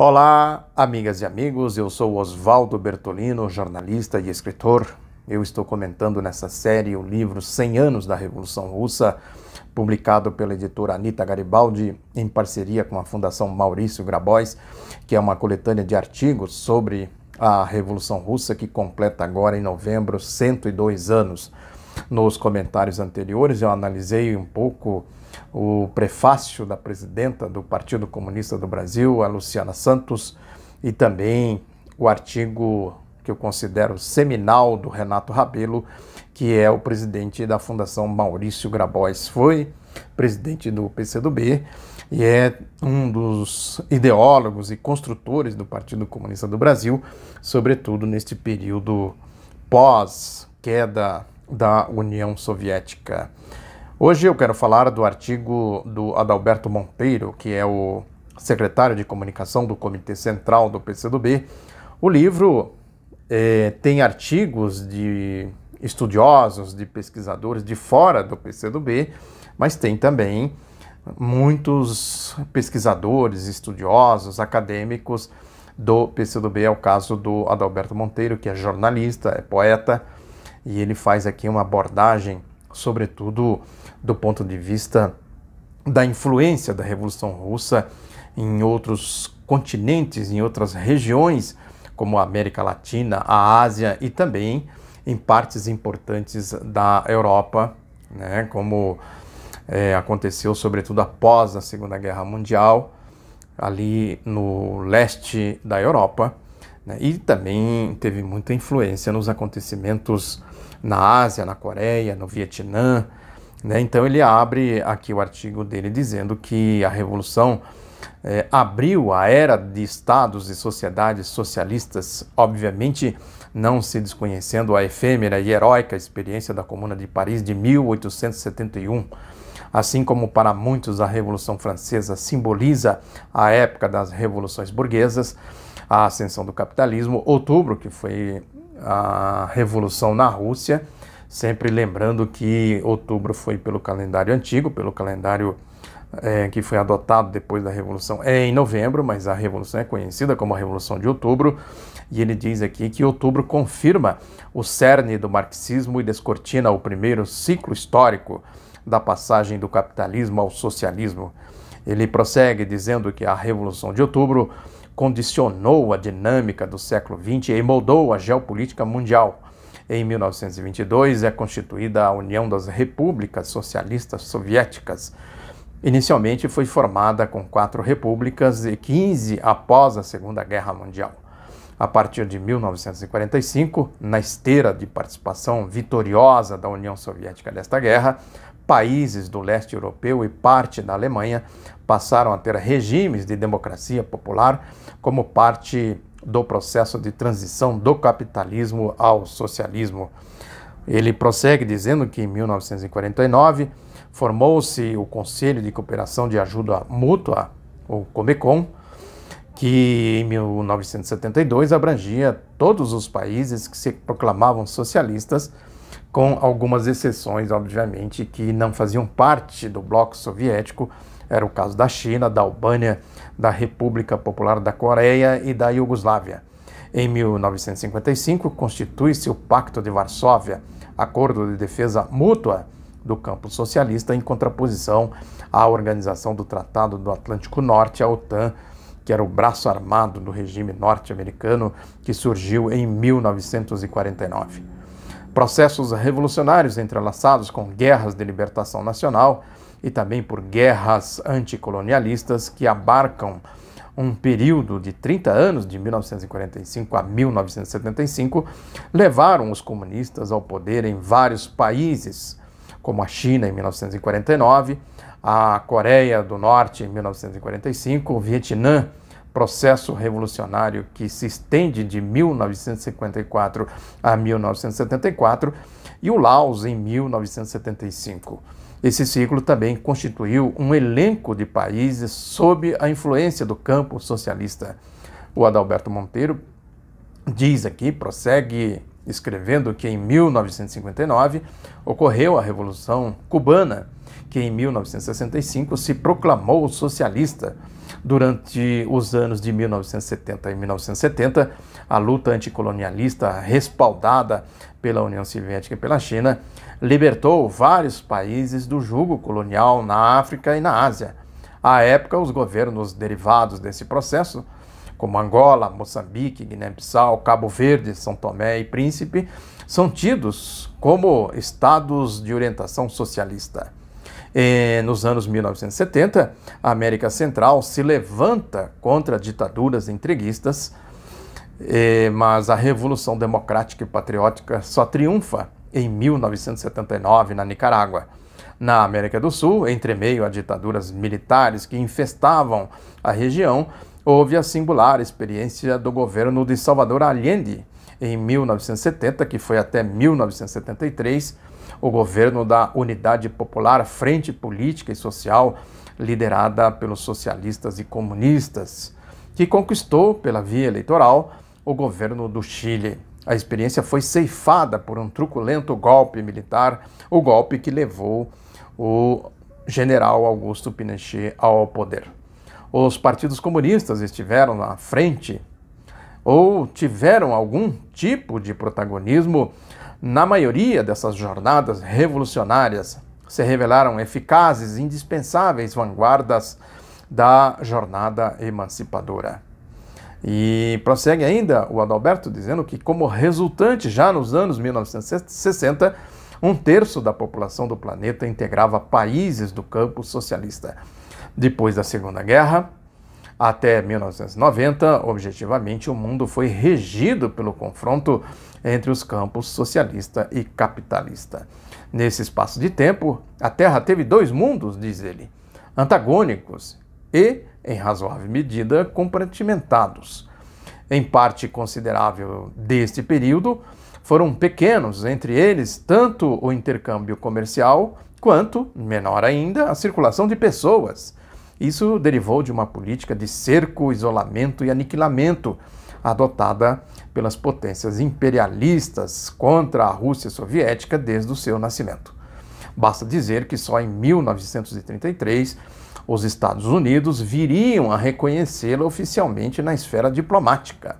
Olá, amigas e amigos, eu sou Oswaldo Bertolino, jornalista e escritor. Eu estou comentando nessa série o livro 100 anos da Revolução Russa, publicado pela editora Anita Garibaldi em parceria com a Fundação Maurício Grabois, que é uma coletânea de artigos sobre a Revolução Russa que completa agora em novembro 102 anos. Nos comentários anteriores eu analisei um pouco o prefácio da presidenta do Partido Comunista do Brasil, a Luciana Santos, e também o artigo que eu considero seminal do Renato Rabelo, que é o presidente da Fundação Maurício Grabois, foi presidente do PCdoB e é um dos ideólogos e construtores do Partido Comunista do Brasil, sobretudo neste período pós-queda da União Soviética. Hoje eu quero falar do artigo do Adalberto Monteiro, que é o secretário de comunicação do Comitê Central do PCdoB. O livro eh, tem artigos de estudiosos, de pesquisadores de fora do PCdoB, mas tem também muitos pesquisadores, estudiosos, acadêmicos do PCdoB. É o caso do Adalberto Monteiro, que é jornalista, é poeta, e ele faz aqui uma abordagem sobretudo do ponto de vista da influência da Revolução Russa em outros continentes, em outras regiões, como a América Latina, a Ásia e também em partes importantes da Europa, né, como é, aconteceu sobretudo após a Segunda Guerra Mundial, ali no leste da Europa, né, e também teve muita influência nos acontecimentos na Ásia, na Coreia, no Vietnã. Né? Então ele abre aqui o artigo dele dizendo que a revolução é, abriu a era de estados e sociedades socialistas, obviamente não se desconhecendo a efêmera e heróica experiência da Comuna de Paris de 1871. Assim como para muitos a Revolução Francesa simboliza a época das revoluções burguesas, a ascensão do capitalismo, outubro, que foi a revolução na Rússia, sempre lembrando que outubro foi pelo calendário antigo, pelo calendário é, que foi adotado depois da Revolução, é em novembro, mas a Revolução é conhecida como a Revolução de Outubro, e ele diz aqui que outubro confirma o cerne do marxismo e descortina o primeiro ciclo histórico da passagem do capitalismo ao socialismo. Ele prossegue dizendo que a Revolução de Outubro condicionou a dinâmica do século XX e moldou a geopolítica mundial. Em 1922 é constituída a União das Repúblicas Socialistas Soviéticas. Inicialmente foi formada com quatro repúblicas e 15 após a Segunda Guerra Mundial. A partir de 1945, na esteira de participação vitoriosa da União Soviética nesta guerra, países do leste europeu e parte da Alemanha passaram a ter regimes de democracia popular como parte do processo de transição do capitalismo ao socialismo. Ele prossegue dizendo que em 1949 formou-se o Conselho de Cooperação de Ajuda Mútua, o COMECON, que em 1972 abrangia todos os países que se proclamavam socialistas com algumas exceções, obviamente, que não faziam parte do bloco soviético. Era o caso da China, da Albânia, da República Popular da Coreia e da Iugoslávia. Em 1955, constitui-se o Pacto de Varsóvia, acordo de defesa mútua do campo socialista, em contraposição à organização do Tratado do Atlântico Norte, a OTAN, que era o braço armado do regime norte-americano que surgiu em 1949. Processos revolucionários entrelaçados com guerras de libertação nacional e também por guerras anticolonialistas que abarcam um período de 30 anos, de 1945 a 1975, levaram os comunistas ao poder em vários países, como a China em 1949, a Coreia do Norte em 1945, o Vietnã processo revolucionário que se estende de 1954 a 1974 e o Laos em 1975. Esse ciclo também constituiu um elenco de países sob a influência do campo socialista. O Adalberto Monteiro diz aqui, prossegue escrevendo que em 1959 ocorreu a Revolução Cubana, que em 1965 se proclamou socialista Durante os anos de 1970 e 1970, a luta anticolonialista respaldada pela União Soviética e pela China libertou vários países do jugo colonial na África e na Ásia. À época, os governos derivados desse processo, como Angola, Moçambique, Guiné-Bissau, Cabo Verde, São Tomé e Príncipe, são tidos como estados de orientação socialista. E nos anos 1970, a América Central se levanta contra ditaduras entreguistas, mas a Revolução Democrática e Patriótica só triunfa em 1979 na Nicarágua. Na América do Sul, entre meio a ditaduras militares que infestavam a região, houve a singular experiência do governo de Salvador Allende em 1970, que foi até 1973, o governo da Unidade Popular, Frente Política e Social, liderada pelos socialistas e comunistas, que conquistou pela via eleitoral o governo do Chile. A experiência foi ceifada por um truculento golpe militar, o golpe que levou o general Augusto Pinochet ao poder. Os partidos comunistas estiveram na frente ou tiveram algum tipo de protagonismo na maioria dessas jornadas revolucionárias, se revelaram eficazes e indispensáveis vanguardas da jornada emancipadora. E prossegue ainda o Adalberto dizendo que, como resultante, já nos anos 1960, um terço da população do planeta integrava países do campo socialista. Depois da Segunda Guerra, até 1990, objetivamente, o mundo foi regido pelo confronto entre os campos socialista e capitalista. Nesse espaço de tempo, a Terra teve dois mundos, diz ele, antagônicos e, em razoável medida, compartimentados. Em parte considerável deste período, foram pequenos, entre eles, tanto o intercâmbio comercial quanto, menor ainda, a circulação de pessoas. Isso derivou de uma política de cerco, isolamento e aniquilamento adotada pelas potências imperialistas contra a Rússia soviética desde o seu nascimento. Basta dizer que só em 1933 os Estados Unidos viriam a reconhecê-la oficialmente na esfera diplomática.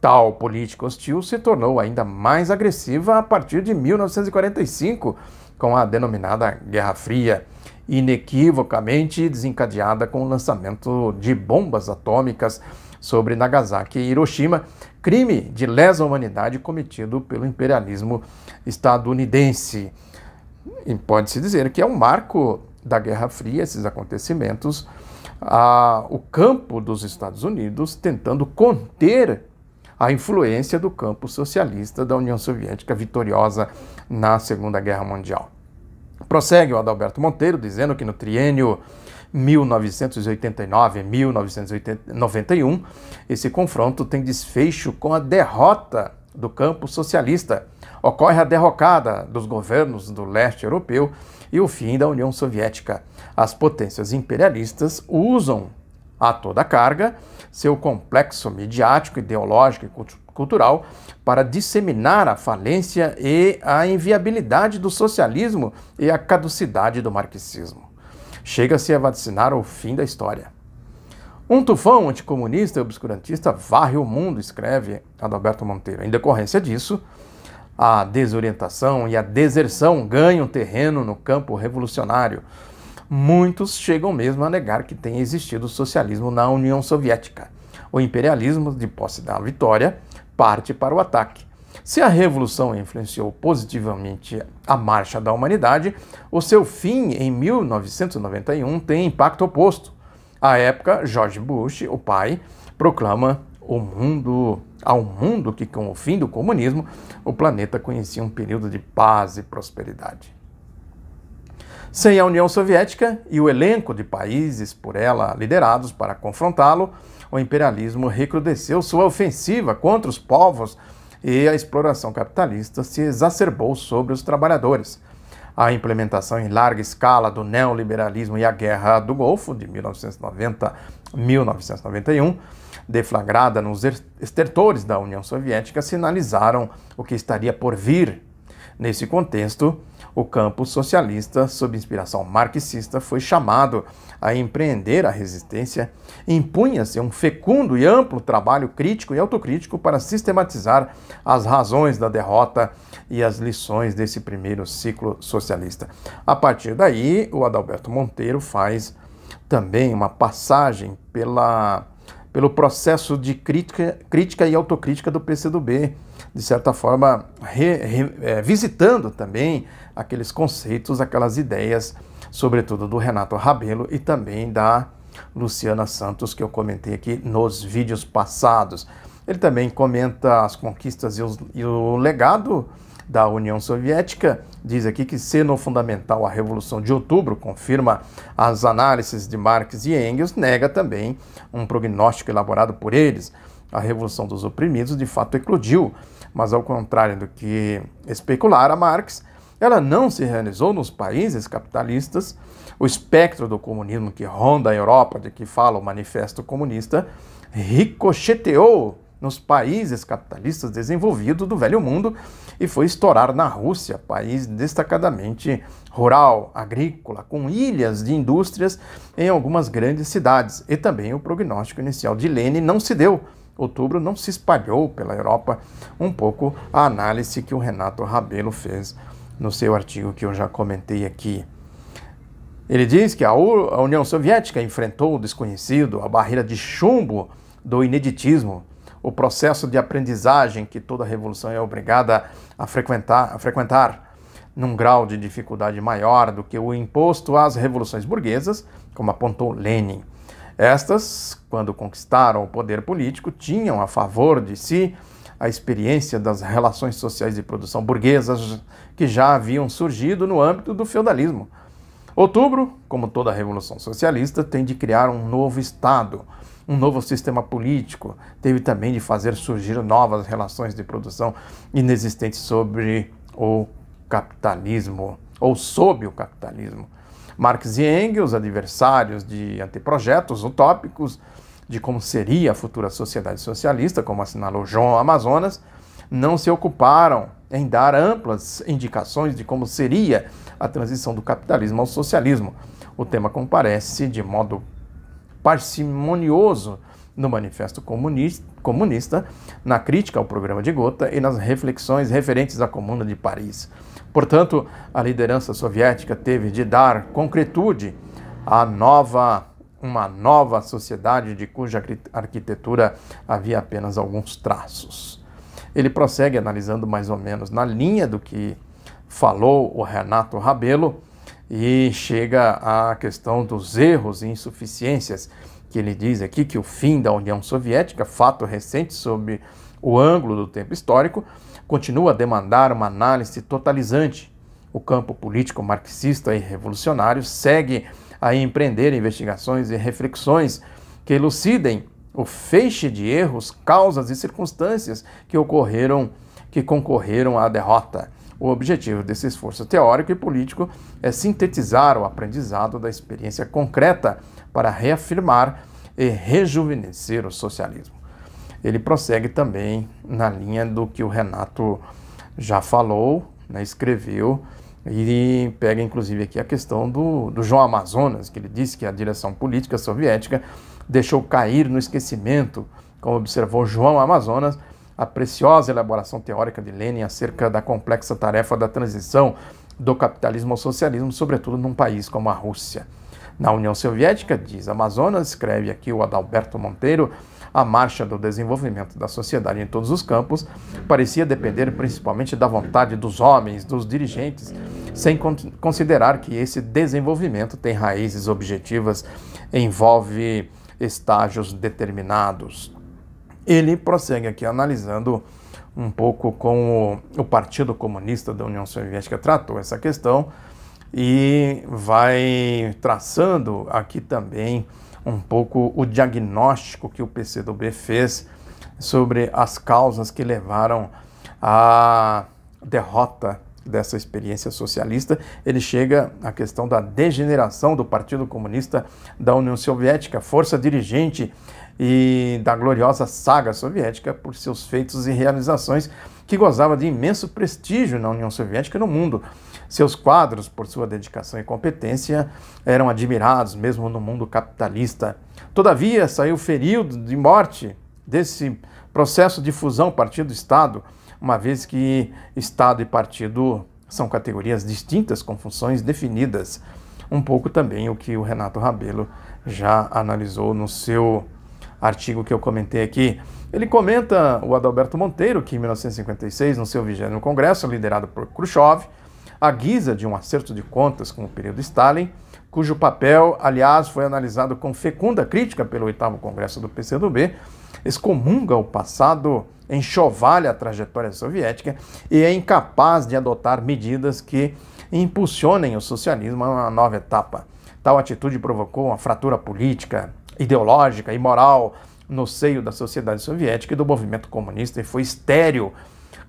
Tal política hostil se tornou ainda mais agressiva a partir de 1945, com a denominada Guerra Fria, inequivocamente desencadeada com o lançamento de bombas atômicas sobre Nagasaki e Hiroshima, crime de lesa humanidade cometido pelo imperialismo estadunidense. E pode-se dizer que é um marco da Guerra Fria esses acontecimentos, a, o campo dos Estados Unidos tentando conter a influência do campo socialista da União Soviética vitoriosa na Segunda Guerra Mundial. Prossegue o Adalberto Monteiro dizendo que no triênio 1989-1991, esse confronto tem desfecho com a derrota do campo socialista. Ocorre a derrocada dos governos do leste europeu e o fim da União Soviética. As potências imperialistas usam a toda carga seu complexo midiático, ideológico e cultural para disseminar a falência e a inviabilidade do socialismo e a caducidade do marxismo. Chega-se a vacinar o fim da história. Um tufão anticomunista e obscurantista varre o mundo, escreve Adalberto Monteiro. Em decorrência disso, a desorientação e a deserção ganham terreno no campo revolucionário. Muitos chegam mesmo a negar que tenha existido socialismo na União Soviética. O imperialismo, de posse da vitória, parte para o ataque. Se a Revolução influenciou positivamente a marcha da humanidade, o seu fim em 1991 tem impacto oposto. À época, George Bush, o pai, proclama o mundo ao mundo que com o fim do comunismo o planeta conhecia um período de paz e prosperidade. Sem a União Soviética e o elenco de países por ela liderados para confrontá-lo, o imperialismo recrudesceu sua ofensiva contra os povos e a exploração capitalista se exacerbou sobre os trabalhadores. A implementação em larga escala do neoliberalismo e a Guerra do Golfo de 1990-1991, deflagrada nos estertores da União Soviética, sinalizaram o que estaria por vir. Nesse contexto, o campo socialista, sob inspiração marxista, foi chamado a empreender a resistência. Impunha-se um fecundo e amplo trabalho crítico e autocrítico para sistematizar as razões da derrota e as lições desse primeiro ciclo socialista. A partir daí, o Adalberto Monteiro faz também uma passagem pela pelo processo de crítica, crítica e autocrítica do PCdoB, de certa forma re, re, é, visitando também aqueles conceitos, aquelas ideias, sobretudo do Renato Rabelo e também da Luciana Santos, que eu comentei aqui nos vídeos passados. Ele também comenta as conquistas e, os, e o legado da União Soviética, diz aqui que sendo fundamental a Revolução de Outubro, confirma as análises de Marx e Engels, nega também um prognóstico elaborado por eles. A Revolução dos Oprimidos de fato eclodiu, mas ao contrário do que especulara Marx, ela não se realizou nos países capitalistas. O espectro do comunismo que ronda a Europa, de que fala o Manifesto Comunista, ricocheteou nos países capitalistas desenvolvidos do Velho Mundo e foi estourar na Rússia, país destacadamente rural, agrícola, com ilhas de indústrias em algumas grandes cidades. E também o prognóstico inicial de Lênin não se deu. Outubro não se espalhou pela Europa, um pouco a análise que o Renato Rabelo fez no seu artigo que eu já comentei aqui. Ele diz que a União Soviética enfrentou o desconhecido, a barreira de chumbo do ineditismo, o processo de aprendizagem que toda revolução é obrigada a frequentar, a frequentar, num grau de dificuldade maior do que o imposto às revoluções burguesas, como apontou Lenin. Estas, quando conquistaram o poder político, tinham a favor de si a experiência das relações sociais de produção burguesas que já haviam surgido no âmbito do feudalismo. Outubro, como toda revolução socialista, tem de criar um novo Estado um novo sistema político, teve também de fazer surgir novas relações de produção inexistentes sobre o capitalismo, ou sob o capitalismo. Marx e Engels, adversários de anteprojetos utópicos de como seria a futura sociedade socialista, como assinalou João Amazonas, não se ocuparam em dar amplas indicações de como seria a transição do capitalismo ao socialismo. O tema comparece de modo parcimonioso no Manifesto comunista, comunista, na crítica ao programa de Gotha e nas reflexões referentes à Comuna de Paris. Portanto, a liderança soviética teve de dar concretude à nova uma nova sociedade de cuja arquitetura havia apenas alguns traços. Ele prossegue analisando mais ou menos na linha do que falou o Renato Rabelo e chega à questão dos erros e insuficiências que ele diz aqui que o fim da União Soviética, fato recente sob o ângulo do tempo histórico, continua a demandar uma análise totalizante. O campo político marxista e revolucionário segue a empreender investigações e reflexões que elucidem o feixe de erros, causas e circunstâncias que ocorreram, que concorreram à derrota. O objetivo desse esforço teórico e político é sintetizar o aprendizado da experiência concreta para reafirmar e rejuvenescer o socialismo. Ele prossegue também na linha do que o Renato já falou, né, escreveu, e pega inclusive aqui a questão do, do João Amazonas, que ele disse que a direção política soviética deixou cair no esquecimento, como observou João Amazonas, a preciosa elaboração teórica de Lenin acerca da complexa tarefa da transição do capitalismo ao socialismo, sobretudo num país como a Rússia. Na União Soviética, diz Amazonas, escreve aqui o Adalberto Monteiro, a marcha do desenvolvimento da sociedade em todos os campos parecia depender principalmente da vontade dos homens, dos dirigentes, sem considerar que esse desenvolvimento tem raízes objetivas, envolve estágios determinados. Ele prossegue aqui analisando um pouco como o Partido Comunista da União Soviética tratou essa questão e vai traçando aqui também um pouco o diagnóstico que o PCdoB fez sobre as causas que levaram à derrota dessa experiência socialista. Ele chega à questão da degeneração do Partido Comunista da União Soviética, força dirigente e da gloriosa saga soviética por seus feitos e realizações, que gozava de imenso prestígio na União Soviética e no mundo. Seus quadros, por sua dedicação e competência, eram admirados mesmo no mundo capitalista. Todavia, saiu ferido de morte desse processo de fusão partido-estado, uma vez que estado e partido são categorias distintas com funções definidas. Um pouco também o que o Renato Rabelo já analisou no seu artigo que eu comentei aqui, ele comenta o Adalberto Monteiro que em 1956, no seu vigésimo congresso, liderado por Khrushchev, à guisa de um acerto de contas com o período Stalin, cujo papel, aliás, foi analisado com fecunda crítica pelo oitavo congresso do PCdoB, excomunga o passado, enxovalha a trajetória soviética e é incapaz de adotar medidas que impulsionem o socialismo a uma nova etapa. Tal atitude provocou uma fratura política, ideológica e moral no seio da sociedade soviética e do movimento comunista e foi estéril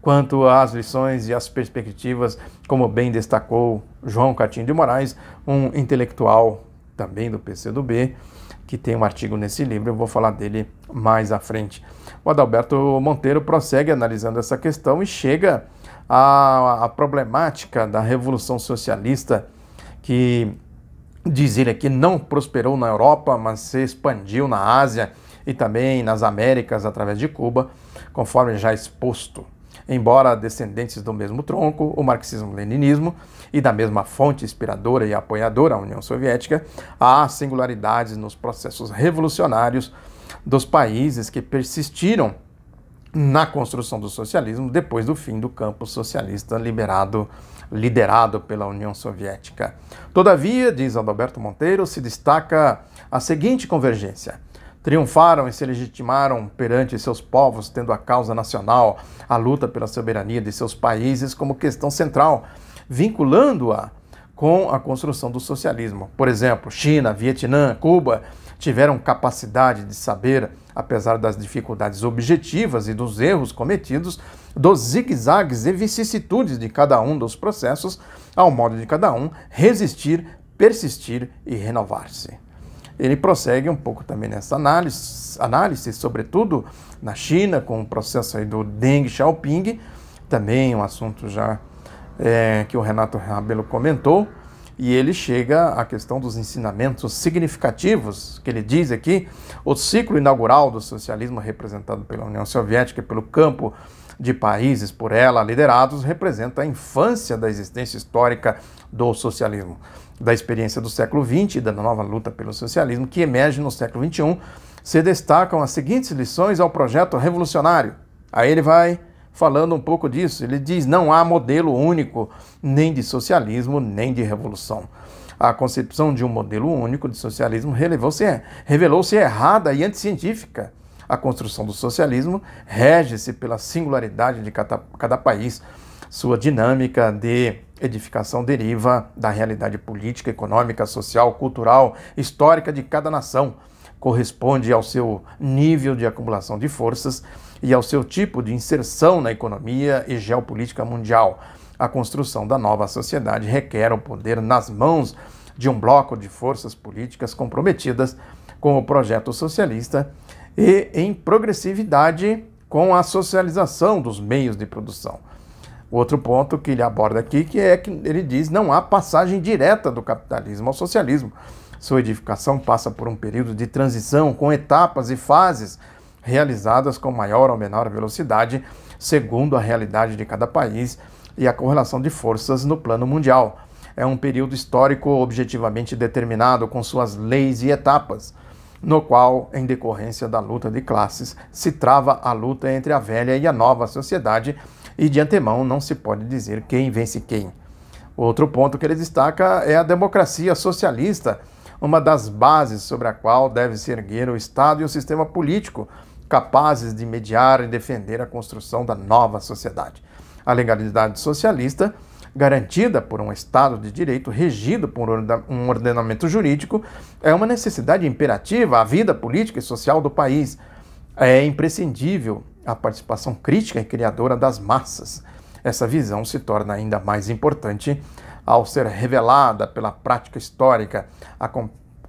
quanto às lições e às perspectivas, como bem destacou João Catinho de Moraes, um intelectual também do PCdoB, que tem um artigo nesse livro, eu vou falar dele mais à frente. O Adalberto Monteiro prossegue analisando essa questão e chega à problemática da Revolução Socialista, que diz ele aqui, não prosperou na Europa, mas se expandiu na Ásia e também nas Américas através de Cuba, conforme já exposto. Embora descendentes do mesmo tronco, o marxismo-leninismo, e da mesma fonte inspiradora e apoiadora, a União Soviética, há singularidades nos processos revolucionários dos países que persistiram na construção do socialismo depois do fim do campo socialista liberado liderado pela União Soviética. Todavia, diz Adalberto Monteiro, se destaca a seguinte convergência. Triunfaram e se legitimaram perante seus povos, tendo a causa nacional, a luta pela soberania de seus países como questão central, vinculando-a com a construção do socialismo. Por exemplo, China, Vietnã, Cuba tiveram capacidade de saber, apesar das dificuldades objetivas e dos erros cometidos, dos zigue-zagues e vicissitudes de cada um dos processos, ao modo de cada um resistir, persistir e renovar-se. Ele prossegue um pouco também nessa análise, análise, sobretudo na China, com o processo aí do Deng Xiaoping, também um assunto já é, que o Renato Rabelo comentou, e ele chega à questão dos ensinamentos significativos que ele diz aqui. O ciclo inaugural do socialismo representado pela União Soviética e pelo campo de países por ela liderados representa a infância da existência histórica do socialismo, da experiência do século XX e da nova luta pelo socialismo que emerge no século XXI. Se destacam as seguintes lições ao projeto revolucionário. Aí ele vai falando um pouco disso. Ele diz: não há modelo único, nem de socialismo, nem de revolução. A concepção de um modelo único de socialismo revelou-se revelou errada e anticientífica. A construção do socialismo rege-se pela singularidade de cada, cada país. Sua dinâmica de edificação deriva da realidade política, econômica, social, cultural, histórica de cada nação. Corresponde ao seu nível de acumulação de forças e ao seu tipo de inserção na economia e geopolítica mundial. A construção da nova sociedade requer o poder nas mãos de um bloco de forças políticas comprometidas com o projeto socialista e em progressividade com a socialização dos meios de produção. Outro ponto que ele aborda aqui que é que ele diz não há passagem direta do capitalismo ao socialismo. Sua edificação passa por um período de transição com etapas e fases realizadas com maior ou menor velocidade, segundo a realidade de cada país e a correlação de forças no plano mundial. É um período histórico objetivamente determinado com suas leis e etapas, no qual, em decorrência da luta de classes, se trava a luta entre a velha e a nova sociedade e de antemão não se pode dizer quem vence quem. Outro ponto que ele destaca é a democracia socialista, uma das bases sobre a qual deve se erguer o Estado e o sistema político, capazes de mediar e defender a construção da nova sociedade. A legalidade socialista, garantida por um Estado de direito regido por um ordenamento jurídico, é uma necessidade imperativa à vida política e social do país. É imprescindível a participação crítica e criadora das massas. Essa visão se torna ainda mais importante ao ser revelada pela prática histórica, a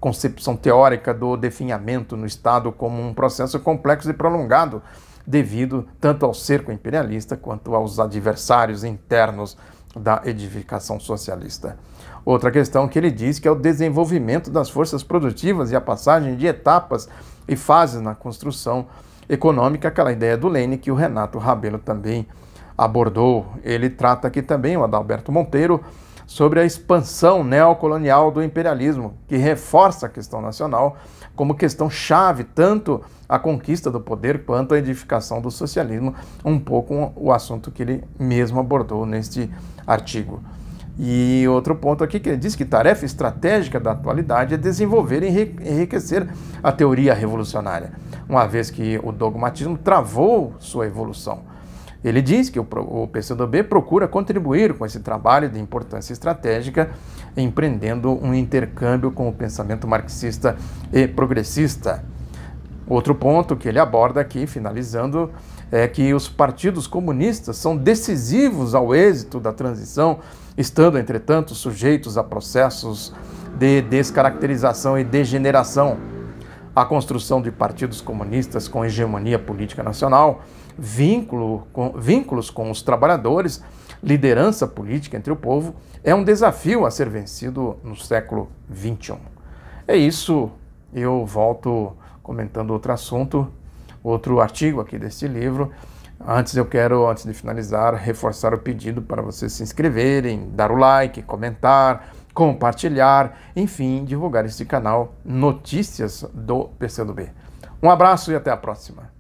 concepção teórica do definhamento no Estado como um processo complexo e prolongado, devido tanto ao cerco imperialista quanto aos adversários internos da edificação socialista. Outra questão que ele diz que é o desenvolvimento das forças produtivas e a passagem de etapas e fases na construção econômica, aquela ideia do Lênin que o Renato Rabelo também abordou. Ele trata aqui também o Adalberto Monteiro, sobre a expansão neocolonial do imperialismo, que reforça a questão nacional como questão chave, tanto a conquista do poder quanto a edificação do socialismo, um pouco o assunto que ele mesmo abordou neste artigo. E outro ponto aqui que ele diz que tarefa estratégica da atualidade é desenvolver e enriquecer a teoria revolucionária, uma vez que o dogmatismo travou sua evolução. Ele diz que o PCdoB procura contribuir com esse trabalho de importância estratégica, empreendendo um intercâmbio com o pensamento marxista e progressista. Outro ponto que ele aborda aqui, finalizando, é que os partidos comunistas são decisivos ao êxito da transição, estando, entretanto, sujeitos a processos de descaracterização e degeneração. A construção de partidos comunistas com hegemonia política nacional vínculo com, vínculos com os trabalhadores, liderança política entre o povo, é um desafio a ser vencido no século XXI. É isso, eu volto comentando outro assunto, outro artigo aqui deste livro. Antes eu quero, antes de finalizar, reforçar o pedido para vocês se inscreverem, dar o like, comentar, compartilhar, enfim, divulgar este canal Notícias do PCdoB. Um abraço e até a próxima.